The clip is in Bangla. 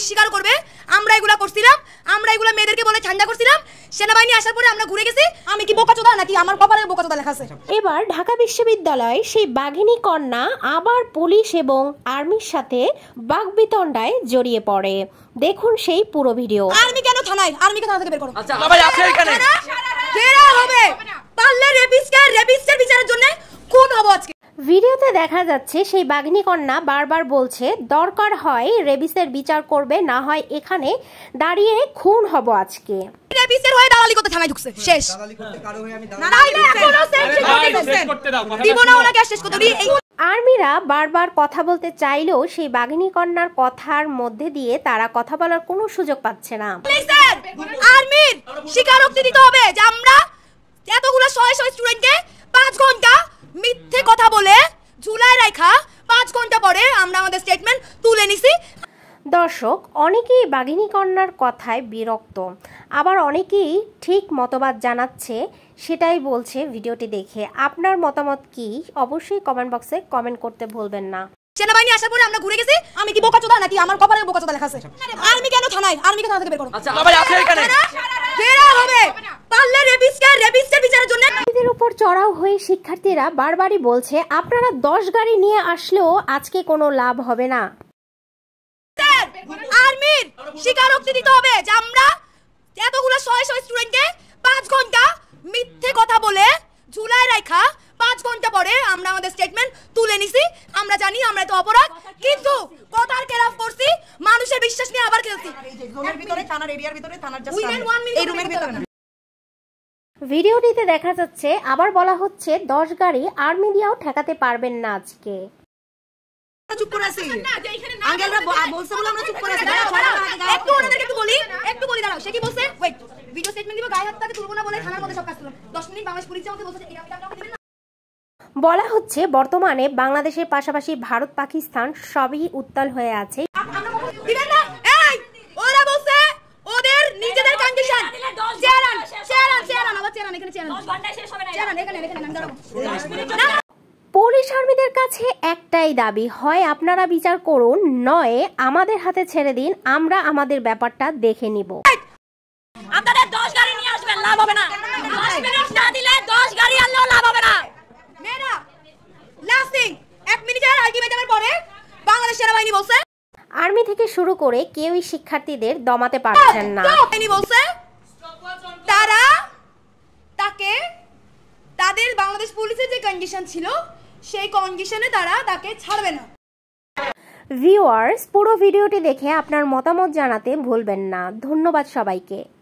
পুলিশ স্বীকার করবে আমরা এগুলো করছিলাম আমরা এগুলো মেয়েদেরকে বলে ঠান্ডা করছিলাম সেনাবাহিনী আসার পরে আমরা ঘুরে গেছি আমি কি বোকা চোদা নাকি আমার কপালে বোকা চোদা লেখা আছে এবার ঢাকা বিশ্ববিদ্যালয়ে সেই বাঘিনী কন্যা আবার পুলিশ এবং আর্মির সাথে বাগবিতণ্ডায় জড়িয়ে পড়ে দেখুন সেই পুরো ভিডিও আর্মি কেন থানায় আর্মি আর্মিকে থানা থেকে বের করো আচ্ছা বাবা আছে এখানে দেখা যাচ্ছে সেই বাঘিনীকন্যা বারবার বলছে দরকার হয় রেবিসের বিচার করবে না হয় এখানে দাঁড়িয়ে খুন হব আজকে হ্যাঁ, আর্মিরা বারবার কথা বলতে চাইলেও সেই বাঘিনী কন্যার কথার মধ্যে দিয়ে তারা কথা বলার কোনো সুযোগ পাচ্ছে না স্বীকারোক্তি দিতে হবে যে আমরা এতগুলো শয়ে শয়ে স্টুডেন্টকে পাঁচ ঘন্টা মিথ্যে কথা বলে দর্শক অনেকেই বাঘিনী কন্যার কথায় বিরক্ত আবার অনেকেই ঠিক মতবাদ জানাচ্ছে সেটাই বলছে ভিডিওটি দেখে আপনার মতামত কি অবশ্যই কমেন্ট বক্সে কমেন্ট করতে ভুলবেন না সেনাবাহিনী আসার পরে আমরা ঘুরে গেছি আমি কি বোকা চোদা নাকি আমার কপালে বোকা চোদা লেখা আছে আর্মি কেন থানায় আর্মি থানা থেকে বের করো আচ্ছা আবার এখানে হবে বিচারের জন্য উপর চড়াও হয়ে শিক্ষার্থীরা বারবারই বলছে আপনারা দশ গাড়ি নিয়ে আসলেও আজকে কোনো লাভ হবে না আর্মির স্বীকারোক্তি দিতে হবে যে আমরা এতগুলো শয়ে শয়ে স্টুডেন্টকে পাঁচ ঘন্টা মিথ্যে কথা বলে ঝুলাই রাখা পাঁচ ঘন্টা পরে আমরা আমাদের স্টেটমেন্ট তুলে নিছি আমরা জানি আমরা তো অপরাধ কিন্তু কথার খেলাফ করছি মানুষের বিশ্বাস নিয়ে আবার খেলছি ভিতরে থানার ভিডিওটিতে দেখা যাচ্ছে আবার বলা হচ্ছে দশ গাড়ি আর্মি দিয়েও ঠেকাতে পারবেন না আজকে বলা হচ্ছে বর্তমানে বাংলাদেশের পাশাপাশি ভারত পাকিস্তান সবই উত্তাল হয়ে আছে চেয়ারান এখানে চেয়ারান বিচারকর্মীদের কাছে একটাই দাবি হয় আপনারা বিচার করুন নয় আমাদের হাতে ছেড়ে দিন আমরা আমাদের ব্যাপারটা দেখে নিব আর্মি থেকে শুরু করে কেউই শিক্ষার্থীদের দমাতে পারছেন না তারা তাকে তাদের বাংলাদেশ পুলিশের যে কন্ডিশন ছিল সেই কন্ডিশনে তারা তাকে ছাড়বে না ভিউয়ার্স পুরো ভিডিওটি দেখে আপনার মতামত জানাতে ভুলবেন না ধন্যবাদ সবাইকে